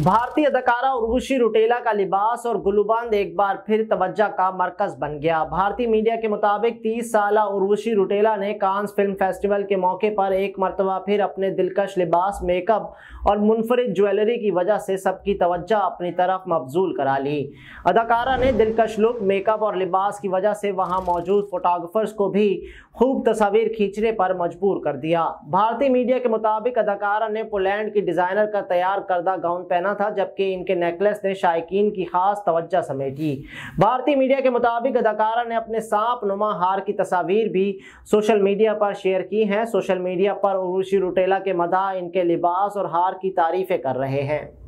भारतीय अदाकारा उर्वशी रुटेला का लिबास और गुलबंद एक बार फिर तवज्जा का मरकज बन गया भारतीय मीडिया के मुताबिक 30 साल उर्वशी रुटेला ने कांस फिल्म फेस्टिवल के मौके पर एक मरतबा फिर अपने दिलकश लिबास मेकअप और मुनफरद ज्वेलरी की वजह से सबकी तवज्जा अपनी तरफ मबजूल करा ली अदाकारा ने दिलकश लुक मेकअप और लिबास की वजह से वहाँ मौजूद फोटोग्राफर्स को भी खूब तस्वीर खींचने पर मजबूर कर दिया भारतीय मीडिया के मुताबिक अदाकारा ने पोलैंड की डिज़ाइनर का तैयार करदा गाउन पहन कहना था जबकि इनके नेकलेस ने शायकीन की खास तवज्जा समेटी भारतीय मीडिया के मुताबिक अदाकारा ने अपने सांप नुमा हार की तस्वीर भी सोशल मीडिया पर शेयर की हैं सोशल मीडिया पर उर्वशी रुटेला के मदा इनके लिबास और हार की तारीफें कर रहे हैं